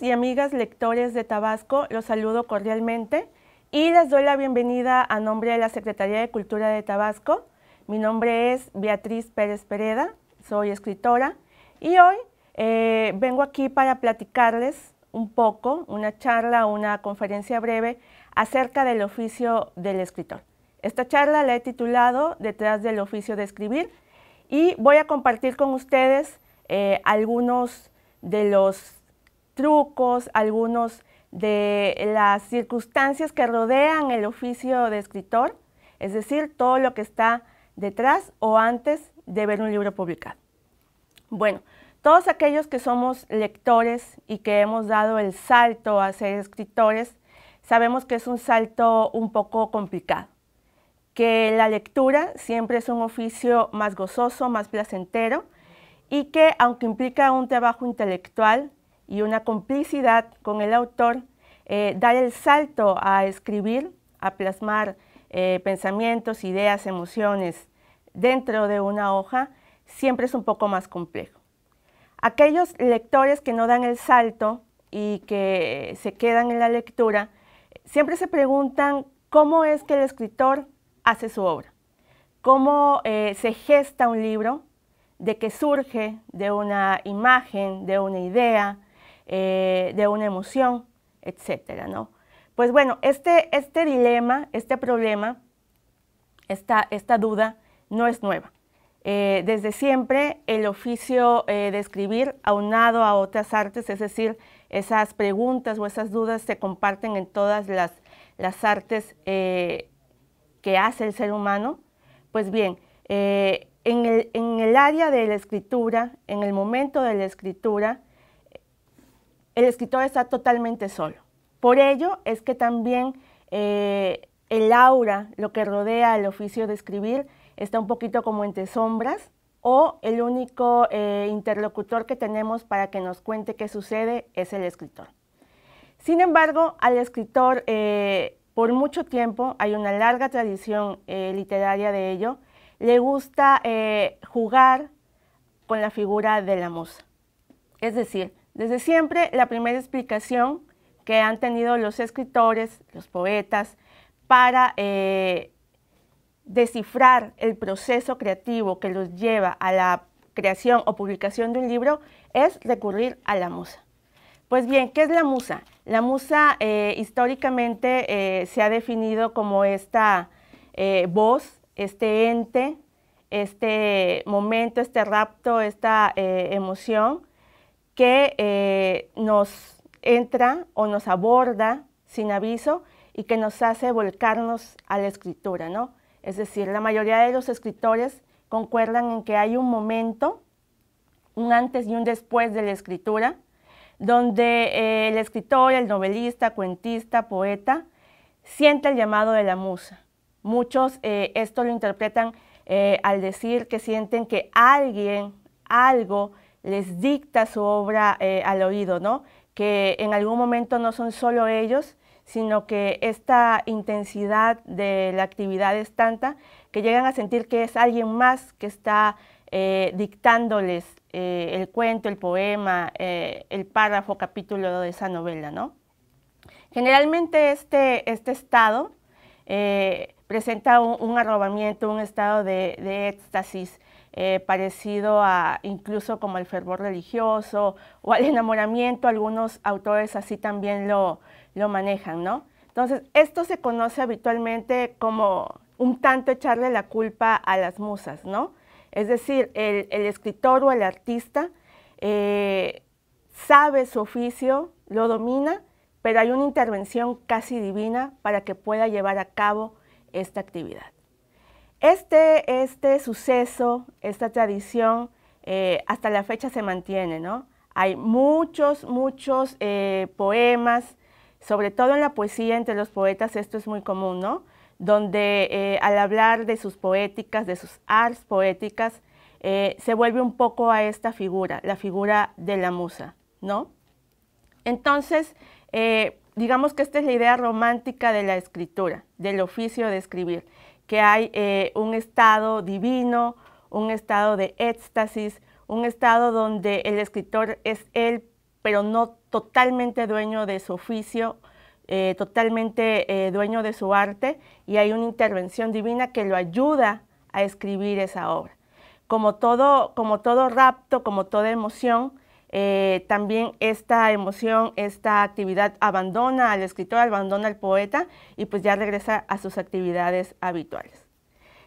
y amigas lectores de Tabasco, los saludo cordialmente y les doy la bienvenida a nombre de la Secretaría de Cultura de Tabasco. Mi nombre es Beatriz Pérez Pereda, soy escritora y hoy eh, vengo aquí para platicarles un poco, una charla, una conferencia breve acerca del oficio del escritor. Esta charla la he titulado Detrás del oficio de escribir y voy a compartir con ustedes eh, algunos de los trucos, algunos de las circunstancias que rodean el oficio de escritor, es decir, todo lo que está detrás o antes de ver un libro publicado. Bueno, todos aquellos que somos lectores y que hemos dado el salto a ser escritores, sabemos que es un salto un poco complicado, que la lectura siempre es un oficio más gozoso, más placentero y que aunque implica un trabajo intelectual, y una complicidad con el autor, eh, dar el salto a escribir, a plasmar eh, pensamientos, ideas, emociones dentro de una hoja, siempre es un poco más complejo. Aquellos lectores que no dan el salto y que se quedan en la lectura, siempre se preguntan cómo es que el escritor hace su obra, cómo eh, se gesta un libro, de qué surge de una imagen, de una idea, eh, de una emoción, etcétera, ¿no? Pues bueno, este, este dilema, este problema, esta, duda no es nueva. Eh, desde siempre el oficio eh, de escribir, aunado a otras artes, es decir, esas preguntas o esas dudas se comparten en todas las, artes que hace el ser humano. Pues bien, en, el, área de la escritura, en el momento de la escritura, el escritor está totalmente solo. Por ello es que también eh, el aura, lo que rodea el oficio de escribir, está un poquito como entre sombras o el único eh, interlocutor que tenemos para que nos cuente qué sucede es el escritor. Sin embargo, al escritor, eh, por mucho tiempo, hay una larga tradición literaria de ello, le gusta jugar con la figura de la musa. Es decir, desde siempre, la primera explicación que han tenido los escritores, los poetas, para eh, descifrar el proceso creativo que los lleva a la creación o publicación de un libro es recurrir a la musa. Pues bien, ¿qué es la musa? La musa eh, históricamente eh, se ha definido como esta voz, este ente, este momento, este rapto, esta emoción que eh, nos entra o nos aborda sin aviso y que nos hace volcarnos a la escritura, ¿no? Es decir, la mayoría de los escritores concuerdan en que hay un momento, un antes y un después de la escritura, donde eh, el escritor, el novelista, cuentista, poeta, siente el llamado de la musa. Muchos eh, esto lo interpretan al decir que sienten que alguien, algo, les dicta su obra eh, al oído, ¿no? que en algún momento no son solo ellos, sino que esta intensidad de la actividad es tanta que llegan a sentir que es alguien más que está eh, dictándoles eh, el cuento, el poema, el párrafo, capítulo de esa novela, ¿no? Generalmente este, este estado presenta un, arrobamiento, un estado de, de éxtasis, eh, parecido a incluso como el fervor religioso o al enamoramiento, algunos autores así también lo, manejan, ¿no? Entonces, esto se conoce habitualmente como un tanto echarle la culpa a las musas, ¿no? Es decir, el, escritor o el artista eh, sabe su oficio, lo domina, pero hay una intervención casi divina para que pueda llevar a cabo esta actividad. Este, este, suceso, esta tradición, eh, hasta la fecha se mantiene, ¿no? Hay muchos, muchos eh, poemas, sobre todo en la poesía entre los poetas, esto es muy común, ¿no? Donde eh, al hablar de sus poéticas, de sus arts poéticas, se vuelve un poco a esta figura, la figura de la musa, ¿no? Entonces, digamos que esta es la idea romántica de la escritura, del oficio de escribir que hay eh, un estado divino, un estado de éxtasis, un estado donde el escritor es él, pero no totalmente dueño de su oficio, eh, totalmente eh, dueño de su arte, y hay una intervención divina que lo ayuda a escribir esa obra. como todo rapto, como toda emoción, eh, también esta emoción, esta actividad abandona al escritor, abandona al poeta y pues ya regresa a sus actividades habituales.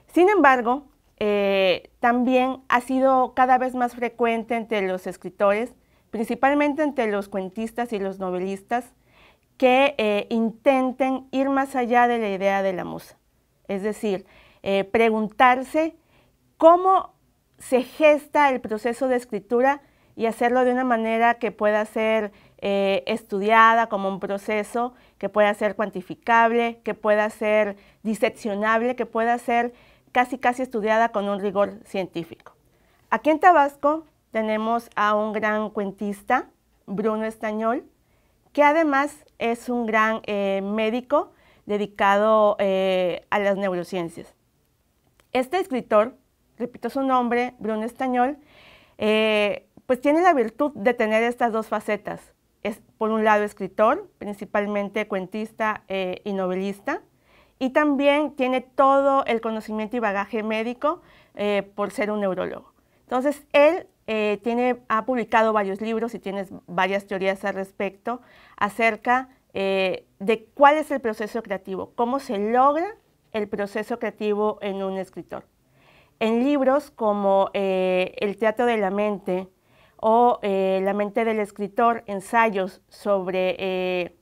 Sin embargo, eh, también ha sido cada vez más frecuente entre los escritores, principalmente entre los cuentistas y los novelistas, que eh, intenten ir más allá de la idea de la musa. Es decir, preguntarse cómo se gesta el proceso de escritura y hacerlo de una manera que pueda ser eh, estudiada como un proceso, que pueda ser cuantificable, que pueda ser diseccionable, que pueda ser casi casi estudiada con un rigor científico. Aquí en Tabasco tenemos a un gran cuentista, Bruno Estañol, que además es un gran eh, médico dedicado eh, a las neurociencias. Este escritor, repito su nombre, Bruno Estañol, pues tiene la virtud de tener estas dos facetas. Es, por un lado, escritor, principalmente cuentista eh, y novelista, y también tiene todo el conocimiento y bagaje médico eh, por ser un neurólogo. Entonces, él eh, ha publicado varios libros y tiene varias teorías al respecto acerca de cuál es el proceso creativo, cómo se logra el proceso creativo en un escritor. En libros como El teatro de la mente, o eh, La mente del escritor, ensayos sobre eh,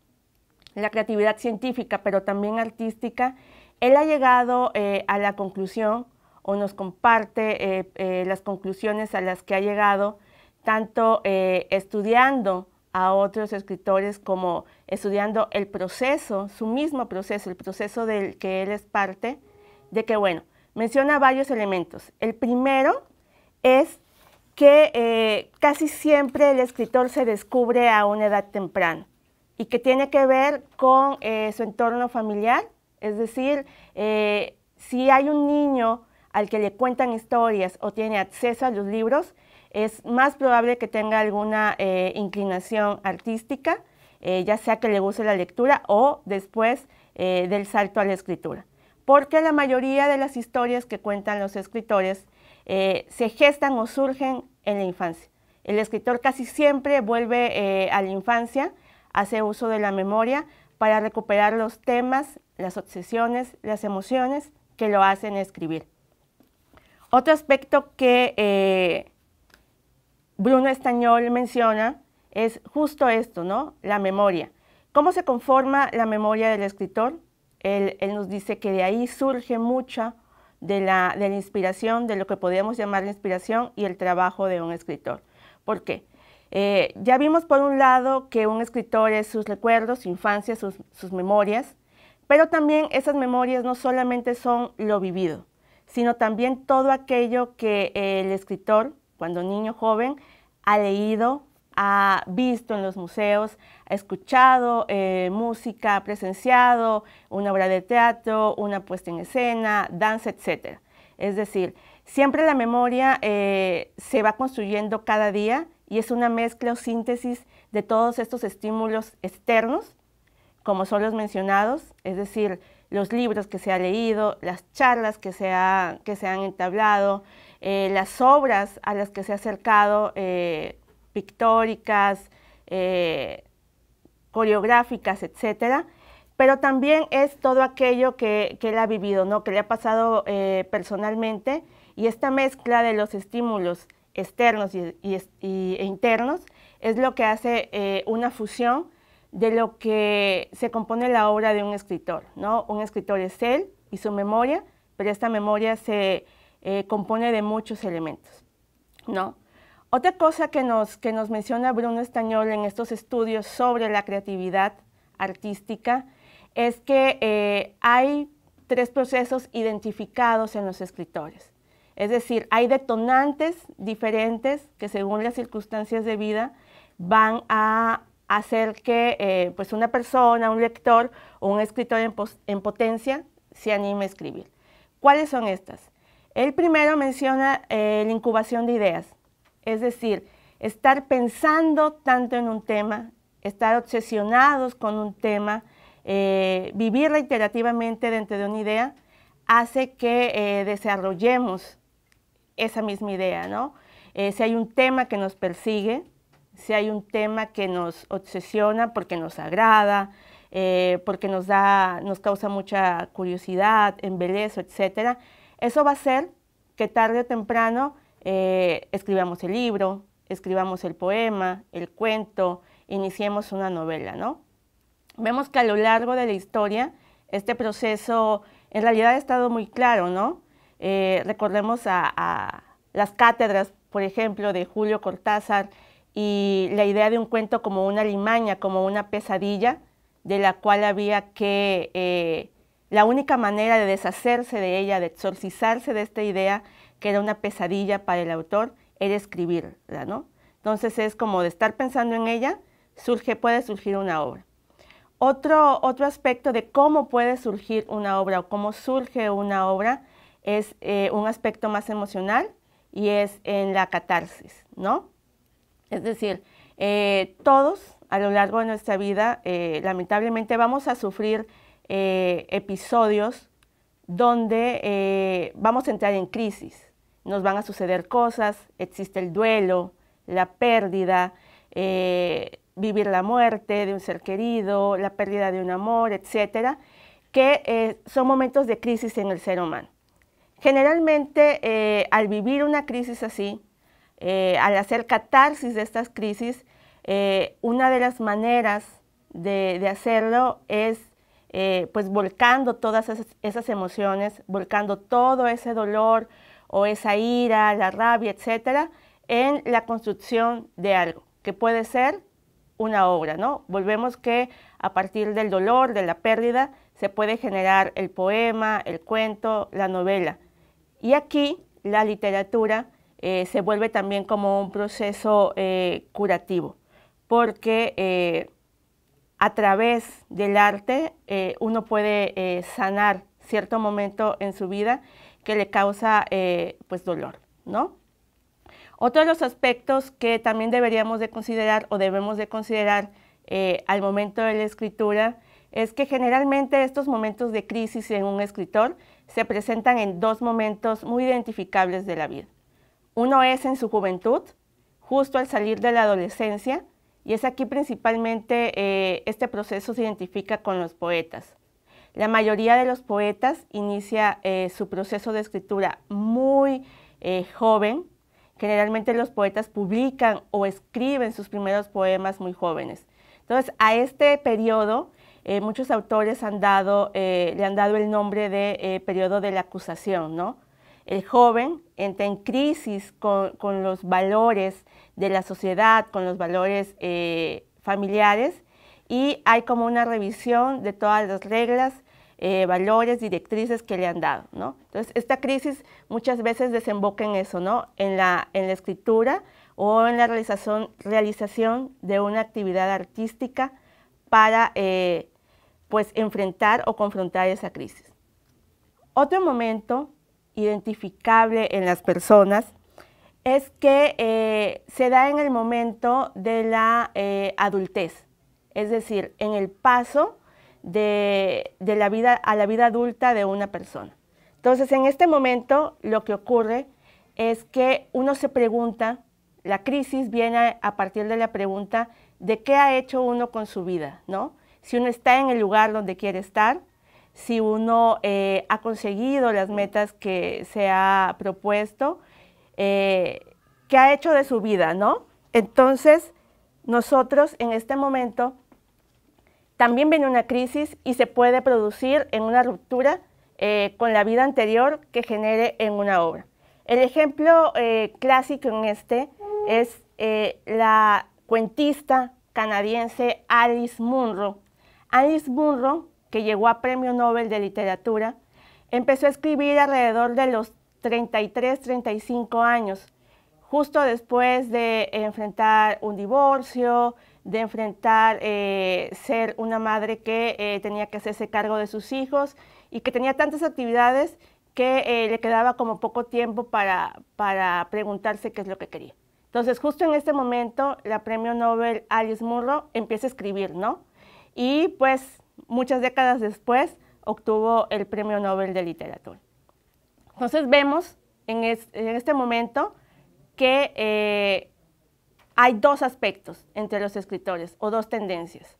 la creatividad científica, pero también artística, él ha llegado eh, a la conclusión o nos comparte las conclusiones a las que ha llegado, tanto estudiando a otros escritores como estudiando el proceso, su mismo proceso, el proceso del que él es parte, de que, bueno, menciona varios elementos. El primero es que eh, casi siempre el escritor se descubre a una edad temprana y que tiene que ver con eh, su entorno familiar, es decir, eh, si hay un niño al que le cuentan historias o tiene acceso a los libros, es más probable que tenga alguna inclinación artística, ya sea que le guste la lectura o después del salto a la escritura. Porque la mayoría de las historias que cuentan los escritores eh, se gestan o surgen en la infancia. El escritor casi siempre vuelve eh, a la infancia, hace uso de la memoria para recuperar los temas, las obsesiones, las emociones que lo hacen escribir. Otro aspecto que eh, Bruno Estañol menciona es justo esto, ¿no? La memoria. ¿Cómo se conforma la memoria del escritor? Él, él nos dice que de ahí surge mucha de la, inspiración, de lo que podríamos llamar la inspiración y el trabajo de un escritor. ¿Por qué? Eh, ya vimos por un lado que un escritor es sus recuerdos, su infancia, sus, sus memorias, pero también esas memorias no solamente son lo vivido, sino también todo aquello que el escritor, cuando niño joven, ha leído, ha visto en los museos, ha escuchado eh, música, ha presenciado una obra de teatro, una puesta en escena, danza, etc. Es decir, siempre la memoria eh, se va construyendo cada día y es una mezcla o síntesis de todos estos estímulos externos, como son los mencionados, es decir, los libros que se ha leído, las charlas que se, que se han entablado, eh, las obras a las que se ha acercado pictóricas, eh, coreográficas, etcétera, pero también es todo aquello que, que él ha vivido, ¿no? que le ha pasado eh, personalmente, y esta mezcla de los estímulos externos y, e internos es lo que hace eh, una fusión de lo que se compone la obra de un escritor. ¿no? Un escritor es él y su memoria, pero esta memoria se compone de muchos elementos. ¿no? Otra cosa que nos, menciona Bruno Estañol en estos estudios sobre la creatividad artística es que eh, hay tres procesos identificados en los escritores. Es decir, hay detonantes diferentes que según las circunstancias de vida van a hacer que eh, pues una persona, un lector o un escritor en, potencia se anime a escribir. ¿Cuáles son estas? El primero menciona eh, la incubación de ideas. Es decir, estar pensando tanto en un tema, estar obsesionados con un tema, eh, vivir reiterativamente dentro de una idea, hace que eh, desarrollemos esa misma idea, ¿no? Eh, si hay un tema que nos persigue, si hay un tema que nos obsesiona porque nos agrada, porque nos, nos causa mucha curiosidad, embelezo, etc., eso va a hacer que tarde o temprano eh, escribamos el libro, escribamos el poema, el cuento, iniciemos una novela, ¿no? Vemos que a lo largo de la historia este proceso en realidad ha estado muy claro, ¿no? Eh, recordemos a, las cátedras, por ejemplo, de Julio Cortázar y la idea de un cuento como una limaña, como una pesadilla, de la cual había que, eh, la única manera de deshacerse de ella, de exorcizarse de esta idea, que era una pesadilla para el autor, era escribirla, ¿no? Entonces es como de estar pensando en ella, surge, puede surgir una obra. Otro, aspecto de cómo puede surgir una obra o cómo surge una obra es eh, un aspecto más emocional y es en la catarsis, ¿no? Es decir, eh, todos a lo largo de nuestra vida, eh, lamentablemente, vamos a sufrir episodios donde vamos a entrar en crisis, nos van a suceder cosas, existe el duelo, la pérdida, eh, vivir la muerte de un ser querido, la pérdida de un amor, etcétera, que eh, son momentos de crisis en el ser humano. Generalmente, eh, al vivir una crisis así, al hacer catarsis de estas crisis, una de las maneras de, hacerlo es pues volcando todas esas emociones, volcando todo ese dolor, o esa ira, la rabia, etcétera, en la construcción de algo, que puede ser una obra, ¿no? Volvemos que a partir del dolor, de la pérdida, se puede generar el poema, el cuento, la novela. Y aquí la literatura eh, se vuelve también como un proceso eh, curativo, porque eh, a través del arte uno puede sanar cierto momento en su vida que le causa eh, pues dolor, ¿no? Otro de los aspectos que también deberíamos de considerar o debemos de considerar eh, al momento de la escritura es que generalmente estos momentos de crisis en un escritor se presentan en dos momentos muy identificables de la vida. Uno es en su juventud, justo al salir de la adolescencia, y es aquí principalmente eh, este proceso se identifica con los poetas. La mayoría de los poetas inicia eh, su proceso de escritura muy eh, joven. Generalmente los poetas publican o escriben sus primeros poemas muy jóvenes. Entonces, a este periodo eh, muchos autores le han dado el nombre de periodo de la acusación, El joven entra en crisis con los valores de la sociedad, con los valores familiares y hay como una revisión de todas las reglas eh, valores, directrices que le han dado, Entonces, esta crisis muchas veces desemboca en eso, En la, escritura o en la realización, realización de una actividad artística para, eh, pues, enfrentar o confrontar esa crisis. Otro momento identificable en las personas es que eh, se da en el momento de la adultez, es decir, en el paso de, la vida a la vida adulta de una persona. Entonces, en este momento lo que ocurre es que uno se pregunta, la crisis viene a, partir de la pregunta de qué ha hecho uno con su vida, ¿no? Si uno está en el lugar donde quiere estar, si uno eh, ha conseguido las metas que se ha propuesto, eh, qué ha hecho de su vida, ¿no? Entonces, nosotros en este momento también viene una crisis y se puede producir en una ruptura eh, con la vida anterior que genere en una obra. El ejemplo eh, clásico en este es eh, la cuentista canadiense Alice Munro. Alice Munro, que llegó a Premio Nobel de Literatura, empezó a escribir alrededor de los 33-35 años, justo después de enfrentar un divorcio, de enfrentar eh, ser una madre que eh, tenía que hacerse cargo de sus hijos y que tenía tantas actividades que eh, le quedaba como poco tiempo para, para preguntarse qué es lo que quería. Entonces, justo en este momento, la premio Nobel Alice Munro empieza a escribir, ¿no? Y pues muchas décadas después obtuvo el Premio Nobel de Literatura. Entonces vemos en, en este momento que hay dos aspectos entre los escritores o dos tendencias.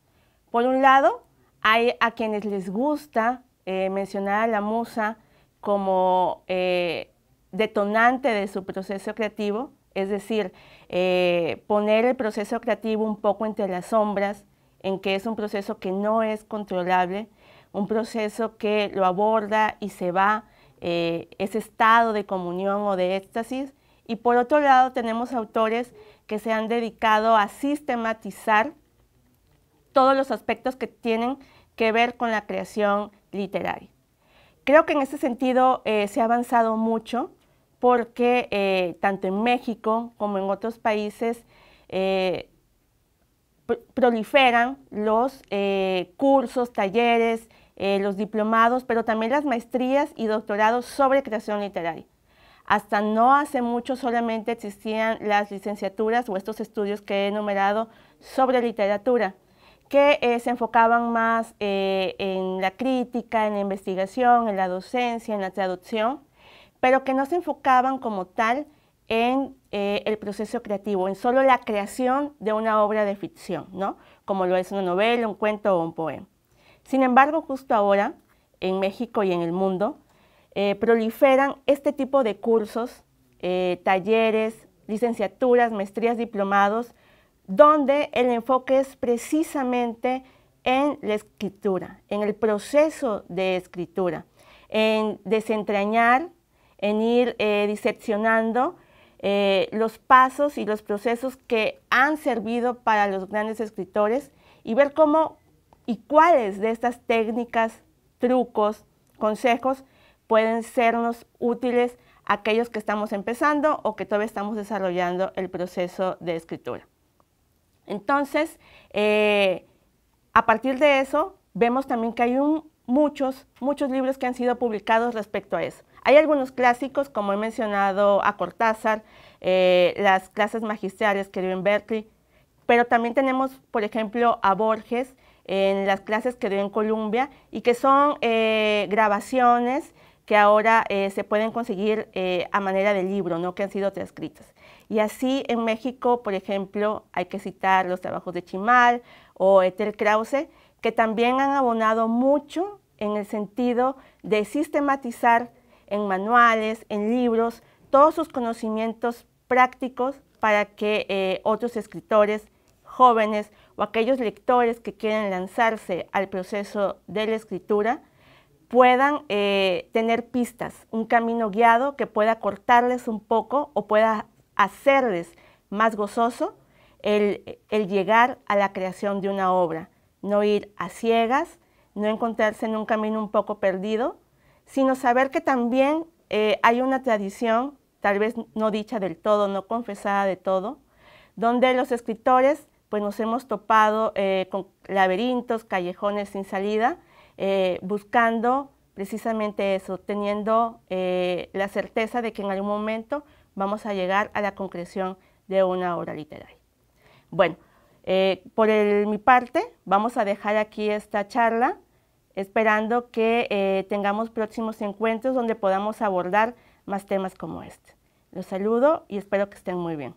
Por un lado, hay a quienes les gusta eh, mencionar a la musa como eh, detonante de su proceso creativo, es decir, eh, poner el proceso creativo un poco entre las sombras, en que es un proceso que no es controlable, un proceso que lo aborda y se va, ese estado de comunión o de éxtasis, y por otro lado tenemos autores que se han dedicado a sistematizar todos los aspectos que tienen que ver con la creación literaria. Creo que en ese sentido eh, se ha avanzado mucho porque eh, tanto en México como en otros países eh, proliferan los cursos, talleres, los diplomados, pero también las maestrías y doctorados sobre creación literaria. Hasta no hace mucho solamente existían las licenciaturas o estos estudios que he enumerado sobre literatura, que eh, se enfocaban más eh, en la crítica, en la investigación, en la docencia, en la traducción, pero que no se enfocaban como tal en eh, el proceso creativo, en solo la creación de una obra de ficción, ¿no? como lo es una novela, un cuento o un poema. Sin embargo, justo ahora, en México y en el mundo, eh, proliferan este tipo de cursos, eh, talleres, licenciaturas, maestrías, diplomados, donde el enfoque es precisamente en la escritura, en el proceso de escritura, en desentrañar, en ir eh, diseccionando eh, los pasos y los procesos que han servido para los grandes escritores y ver cómo y cuáles de estas técnicas, trucos, consejos pueden sernos útiles aquellos que estamos empezando o que todavía estamos desarrollando el proceso de escritura. Entonces, eh, a partir de eso, vemos también que hay muchos, muchos libros que han sido publicados respecto a eso. Hay algunos clásicos, como he mencionado a Cortázar, eh, las clases magistrales que dio en Berkeley, pero también tenemos, por ejemplo, a Borges en las clases que dio en Columbia y que son eh, grabaciones que ahora eh, se pueden conseguir eh, a manera de libro, ¿no? que han sido transcritas. Y así en México, por ejemplo, hay que citar los trabajos de Chimal o Ethel Krause, que también han abonado mucho en el sentido de sistematizar en manuales, en libros, todos sus conocimientos prácticos para que eh, otros escritores jóvenes o aquellos lectores que quieran lanzarse al proceso de la escritura puedan eh, tener pistas, un camino guiado que pueda cortarles un poco o pueda hacerles más gozoso el, llegar a la creación de una obra, no ir a ciegas, no encontrarse en un camino un poco perdido, sino saber que también eh, hay una tradición, tal vez no dicha del todo, no confesada de todo, donde los escritores pues nos hemos topado eh, con laberintos, callejones sin salida, eh, buscando precisamente eso, teniendo eh, la certeza de que en algún momento vamos a llegar a la concreción de una obra literaria. Bueno, eh, por mi parte, vamos a dejar aquí esta charla, esperando que tengamos próximos encuentros donde podamos abordar más temas como este. Los saludo y espero que estén muy bien.